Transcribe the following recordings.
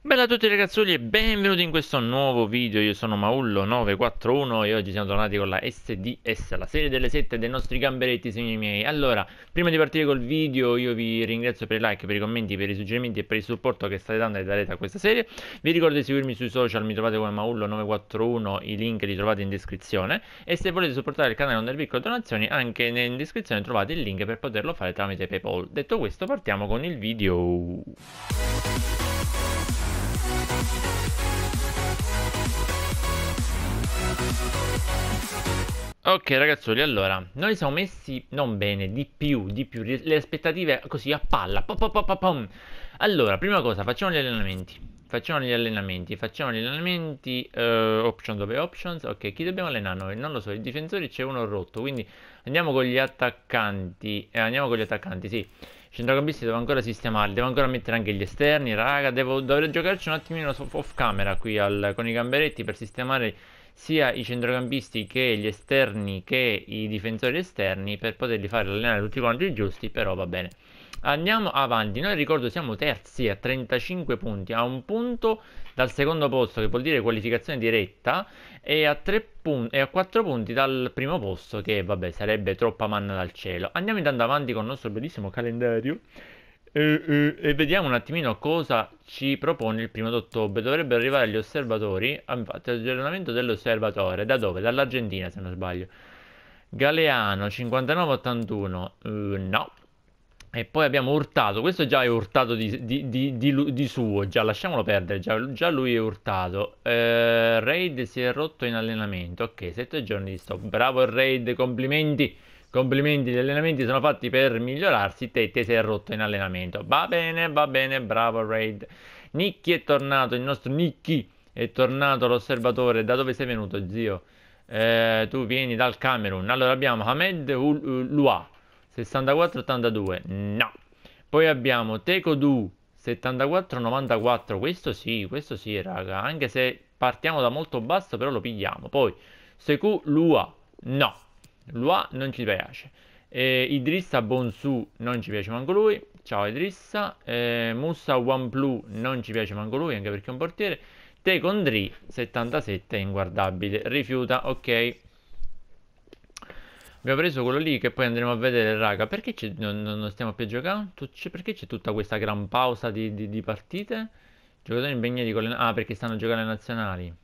Bella a tutti ragazzoli e benvenuti in questo nuovo video, io sono Maullo941 e oggi siamo tornati con la SDS, la serie delle sette dei nostri gamberetti segni miei Allora, prima di partire col video io vi ringrazio per i like, per i commenti, per i suggerimenti e per il supporto che state dando e darete a questa serie Vi ricordo di seguirmi sui social, mi trovate come Maullo941, i link li trovate in descrizione E se volete supportare il canale con delle piccole donazioni, anche in descrizione trovate il link per poterlo fare tramite Paypal Detto questo partiamo con il video Ok ragazzoli, allora, noi siamo messi non bene, di più, di più, le aspettative così a palla. Pom, pom, pom, allora, prima cosa, facciamo gli allenamenti. Facciamo gli allenamenti, facciamo gli allenamenti, uh, option dove options, ok, chi dobbiamo allenare noi? Non lo so, i difensori c'è uno rotto, quindi andiamo con gli attaccanti, eh, andiamo con gli attaccanti, sì. Centrocampisti devo ancora sistemarli, devo ancora mettere anche gli esterni, raga, devo, dovrei giocarci un attimino off camera qui al, con i gamberetti per sistemare sia i centrocampisti che gli esterni che i difensori esterni per poterli fare allenare tutti quanti giusti, però va bene. Andiamo avanti, noi ricordo siamo terzi a 35 punti, a un punto dal secondo posto che vuol dire qualificazione diretta e a, pun- e a 4 punti dal primo posto che vabbè sarebbe troppa manna dal cielo. Andiamo intanto avanti con il nostro bellissimo calendario e, e, e vediamo un attimino cosa ci propone il primo d'ottobre. Dovrebbero arrivare gli osservatori, ah, infatti aggiornamento dell'osservatore, da dove? Dall'Argentina se non sbaglio. Galeano 59-81, uh, no, e poi abbiamo urtato. Questo già è urtato di, di, di, di suo. Già lasciamolo perdere. Già, già lui è urtato. Eh, raid si è rotto in allenamento. Ok, sette giorni di stop. Bravo raid, complimenti. Complimenti, gli allenamenti sono fatti per migliorarsi. Te, te si è rotto in allenamento. Va bene, va bene, bravo raid. Nicky è tornato. Il nostro Nicky è tornato all'osservatore. Da dove sei venuto, zio? Eh, tu vieni dal Camerun. Allora abbiamo Hamed Lua 64-82, no. Poi abbiamo Teco Du 74-94, questo sì, questo sì raga, anche se partiamo da molto basso però lo pigliamo. Poi Seku Lua, no, Lua non ci piace. Eh, Idrissa Bonsu non ci piace manco lui, ciao Idrissa. Eh, Musa Wanplu non ci piace manco lui anche perché è un portiere. Tekondri Ndri 77 inguardabile, rifiuta, ok. Abbiamo preso quello lì che poi andremo a vedere, raga. Perché non, non, stiamo più giocando? perché c'è tutta questa gran pausa di, di, di partite? Giocatori impegnati con le... Ah, perché stanno giocando le nazionali.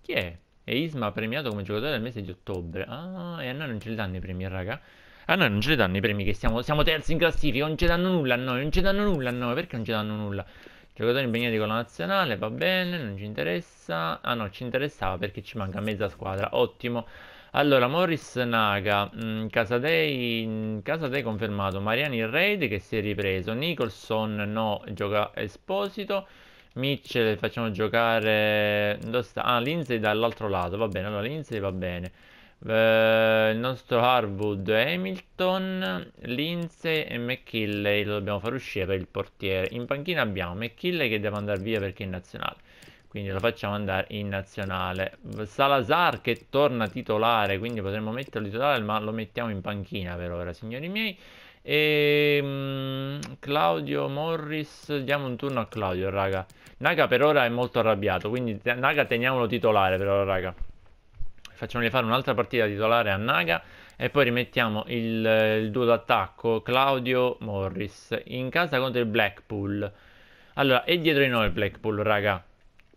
Chi è? E Isma premiato come giocatore del mese di ottobre. Ah, e a noi non ce li danno i premi, raga. A noi non ce li danno i premi, che siamo, siamo terzi in classifica. Non ci danno nulla a noi, non ci danno nulla a noi. Perché non ci danno nulla? Giocatori impegnati con la nazionale, va bene, non ci interessa. Ah no, ci interessava perché ci manca mezza squadra. Ottimo. Allora, Morris Naga, mh, mm, Casadei, mh, Casadei confermato, Mariani Reid che si è ripreso, Nicholson no, gioca Esposito, Mitchell facciamo giocare, ah, Lindsay dall'altro lato, va bene, allora Lindsay va bene. Eh, il nostro Harwood Hamilton, Lindsay e McKinley lo dobbiamo far uscire per il portiere. In panchina abbiamo McKinley che deve andare via perché è nazionale quindi lo facciamo andare in nazionale Salazar che torna titolare quindi potremmo metterlo titolare ma lo mettiamo in panchina per ora signori miei e ehm, Claudio Morris diamo un turno a Claudio raga Naga per ora è molto arrabbiato quindi Naga teniamolo titolare per ora raga facciamogli fare un'altra partita titolare a Naga e poi rimettiamo il, il duo d'attacco Claudio Morris in casa contro il Blackpool allora è dietro di noi il Blackpool raga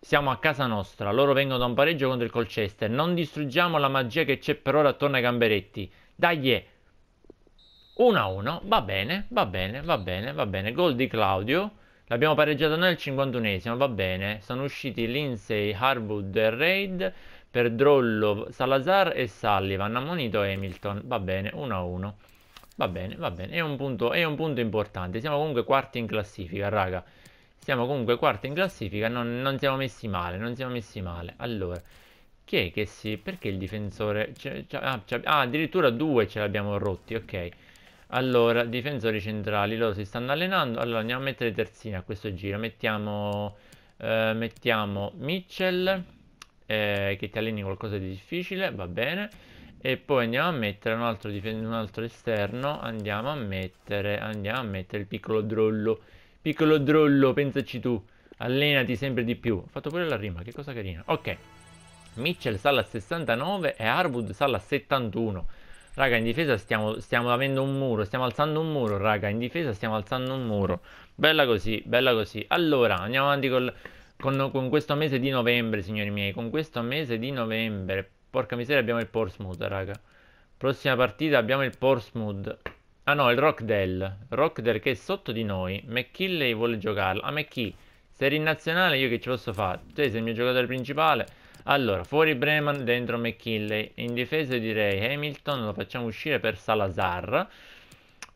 siamo a casa nostra, loro vengono da un pareggio contro il Colchester. Non distruggiamo la magia che c'è per ora attorno ai gamberetti. dagli 1 eh. a 1, va bene, va bene, va bene, va bene. Gol di Claudio. L'abbiamo pareggiato noi al 51esimo, va bene. Sono usciti Lindsay, Harwood e Raid per Drollo, Salazar e Sullivan. Ammonito Hamilton, va bene, 1 a 1. Va bene, va bene, è un punto, è un punto importante. Siamo comunque quarti in classifica, raga. Siamo comunque quarti in classifica, non, non, siamo messi male, non siamo messi male. Allora, chi è che si... Perché il difensore... Ah, ah, addirittura due ce l'abbiamo rotti, ok. Allora, difensori centrali, loro si stanno allenando. Allora, andiamo a mettere terzini a questo giro. Mettiamo, eh, mettiamo Mitchell, eh, che ti alleni qualcosa di difficile, va bene. E poi andiamo a mettere un altro, un altro esterno, andiamo a mettere, andiamo a mettere il piccolo drollo Piccolo drollo, pensaci tu. Allenati sempre di più. Ho fatto pure la rima, che cosa carina. Ok. Mitchell sale a 69 e Harwood sale a 71. Raga, in difesa stiamo, stiamo, avendo un muro, stiamo alzando un muro, raga, in difesa stiamo alzando un muro. Bella così, bella così. Allora, andiamo avanti col, con, con, questo mese di novembre, signori miei, con questo mese di novembre. Porca miseria, abbiamo il Portsmouth, raga. Prossima partita abbiamo il Portsmouth. Ah no, il Rockdell. Rockdell che è sotto di noi. McKinley vuole giocarlo. Ah, McKee. Se eri in nazionale io che ci posso fare? Tu sei il mio giocatore principale. Allora, fuori Breman, dentro McKinley. In difesa direi Hamilton, lo facciamo uscire per Salazar.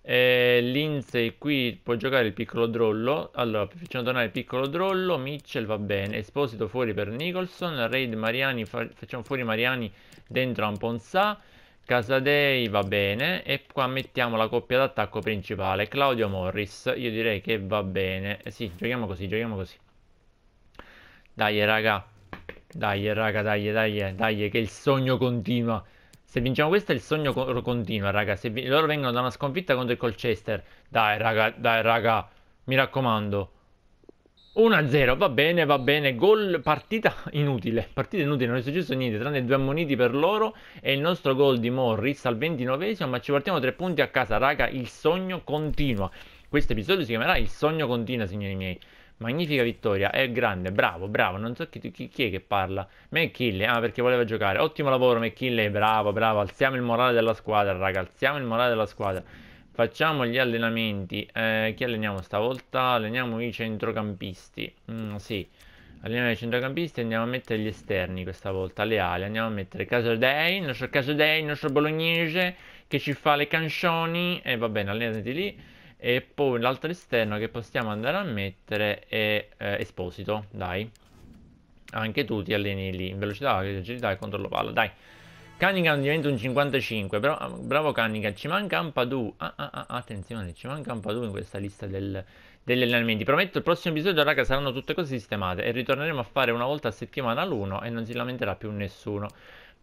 Eh, Lindsay qui può giocare il piccolo drollo. Allora, facciamo tornare il piccolo drollo. Mitchell va bene. Esposito fuori per Nicholson. Raid Mariani, fa facciamo fuori Mariani dentro a Amponsa. Casadei va bene e qua mettiamo la coppia d'attacco principale Claudio Morris, io direi che va bene Sì, giochiamo così, giochiamo così Dai raga Dai raga, dai, dai, dai Che il sogno continua Se vinciamo questo il sogno continua raga Se loro vengono da una sconfitta contro il Colchester Dai raga, dai raga Mi raccomando 1-0, va bene, va bene, gol, partita inutile, partita inutile, non è successo niente, tranne due ammoniti per loro e il nostro gol di Morris al 29esimo, ma ci portiamo tre punti a casa, raga, il sogno continua. Questo episodio si chiamerà Il sogno continua, signori miei. Magnifica vittoria, è grande, bravo, bravo, non so chi, chi, chi è che parla. McKinley, ah perché voleva giocare, ottimo lavoro McKinley, bravo, bravo, alziamo il morale della squadra, raga, alziamo il morale della squadra. Facciamo gli allenamenti. Eh, chi alleniamo stavolta? Alleniamo i centrocampisti. Mm, sì. Alleniamo i centrocampisti e andiamo a mettere gli esterni questa volta, le ali. Andiamo a mettere Casodei, il nostro Casodei, il nostro bolognese che ci fa le cancioni. E eh, va bene, allenati lì. E poi l'altro esterno che possiamo andare a mettere è eh, Esposito, dai. Anche tu ti alleni lì, in velocità, agilità e controllo palla, dai. Cunningham diventa un 55, però, ah, bravo Cunningham, ci manca un Padu, ah, ah, ah, ah, attenzione, ci manca un Padu in questa lista del, degli allenamenti, prometto il prossimo episodio raga saranno tutte cose sistemate e ritorneremo a fare una volta a settimana l'uno e non si lamenterà più nessuno.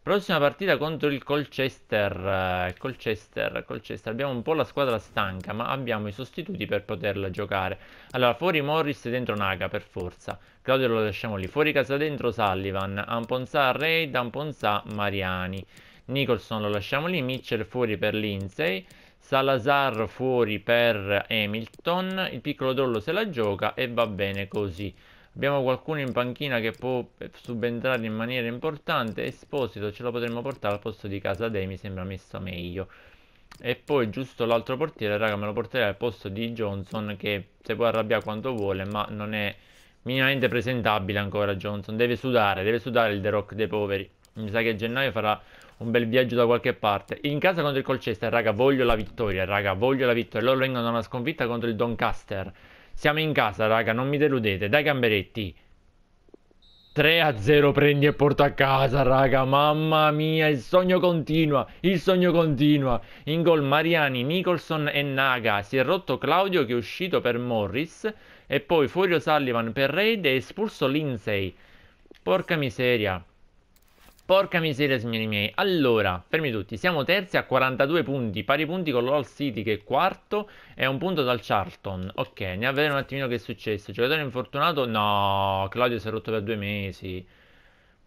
Prossima partita contro il Colchester. Eh, Colchester, Colchester. Abbiamo un po' la squadra stanca, ma abbiamo i sostituti per poterla giocare. Allora, fuori Morris, dentro Naga, per forza. Claudio lo lasciamo lì. Fuori casa dentro Sullivan. Amponza Raid, Amponza Mariani. Nicholson lo lasciamo lì. Mitchell fuori per Lindsay. Salazar fuori per Hamilton. Il piccolo Dollo se la gioca e va bene così. Abbiamo qualcuno in panchina che può subentrare in maniera importante. Esposito ce lo potremmo portare al posto di casa Dei, mi sembra messo meglio. E poi giusto l'altro portiere, raga, me lo porterei al posto di Johnson che si può arrabbiare quanto vuole, ma non è minimamente presentabile ancora Johnson. Deve sudare, deve sudare il The Rock dei poveri. Mi sa che a gennaio farà un bel viaggio da qualche parte. In casa contro il Colchester, raga, voglio la vittoria, raga, voglio la vittoria. Loro vengono a una sconfitta contro il Doncaster. Siamo in casa, raga, non mi deludete. Dai gamberetti. 3 a 0 prendi e porta a casa, raga. Mamma mia, il sogno continua. Il sogno continua. In gol Mariani, Nicholson e Naga. Si è rotto Claudio che è uscito per Morris. E poi fuori O'Sullivan per Reid e espulso Lindsay. Porca miseria. Porca miseria, signori miei. Allora, fermi tutti, siamo terzi a 42 punti, pari punti con l'All City che è quarto e un punto dal Charlton. Ok, andiamo a vedere un attimino che è successo. Giocatore infortunato? No, Claudio si è rotto per due mesi.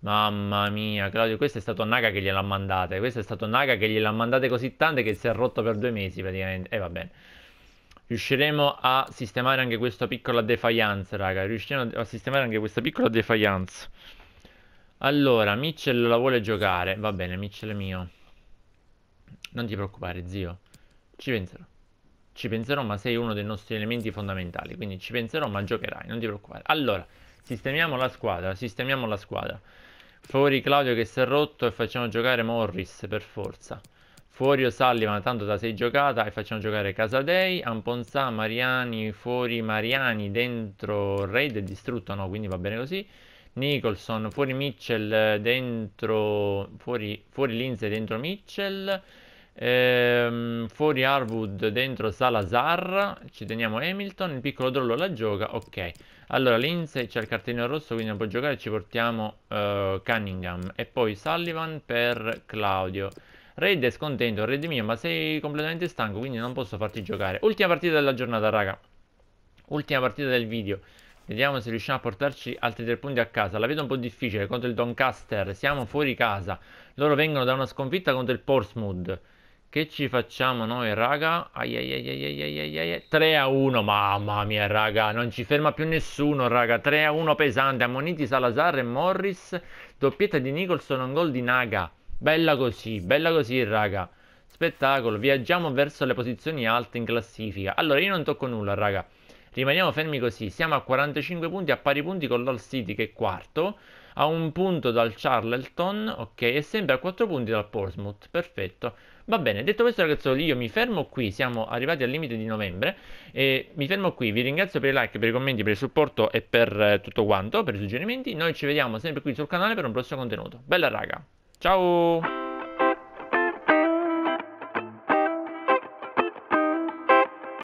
Mamma mia, Claudio, questo è stato Naga che gliel'ha mandata. Eh. Questo è stato Naga che gliel'ha mandata così tante che si è rotto per due mesi praticamente. E eh, va bene. Riusciremo a sistemare anche questa piccola defiance, raga. Riusciremo a sistemare anche questa piccola defiance. Allora, Mitchell la vuole giocare. Va bene, Mitchell è mio. Non ti preoccupare, zio. Ci penserò. Ci penserò, ma sei uno dei nostri elementi fondamentali. Quindi ci penserò, ma giocherai. Non ti preoccupare. Allora, sistemiamo la squadra. Sistemiamo la squadra. Fuori Claudio che si è rotto e facciamo giocare Morris per forza. Fuori O'Sullivan, tanto da sei giocata, e facciamo giocare Casadei, Amponzà, Mariani, fuori Mariani, dentro Raid è distrutto, no? Quindi va bene così. Nicholson, fuori Mitchell, dentro, fuori, fuori Lindsay, dentro Mitchell, ehm, fuori Harwood, dentro Salazar, ci teniamo Hamilton, il piccolo Drollo la gioca, ok. Allora Lindsay c'è il cartellino rosso quindi non può giocare, ci portiamo uh, Cunningham e poi Sullivan per Claudio. Red è scontento, Red mio, ma sei completamente stanco quindi non posso farti giocare. Ultima partita della giornata raga, ultima partita del video. Vediamo se riusciamo a portarci altri tre punti a casa. La vedo un po' difficile contro il Doncaster. Siamo fuori casa. Loro vengono da una sconfitta contro il Portsmouth. Che ci facciamo noi, raga? Ai 3 a 1, mamma mia, raga. Non ci ferma più nessuno, raga. 3 a 1 pesante. Ammoniti Salazar e Morris. Doppietta di Nicholson, un gol di Naga. Bella così, bella così, raga. Spettacolo. Viaggiamo verso le posizioni alte in classifica. Allora, io non tocco nulla, raga. Rimaniamo fermi così, siamo a 45 punti, a pari punti con l'All City che è quarto, a un punto dal Charlton, ok, e sempre a 4 punti dal Portsmouth, perfetto. Va bene, detto questo ragazzuoli, io mi fermo qui, siamo arrivati al limite di novembre e mi fermo qui, vi ringrazio per i like, per i commenti, per il supporto e per eh, tutto quanto, per i suggerimenti. Noi ci vediamo sempre qui sul canale per un prossimo contenuto. Bella raga, ciao!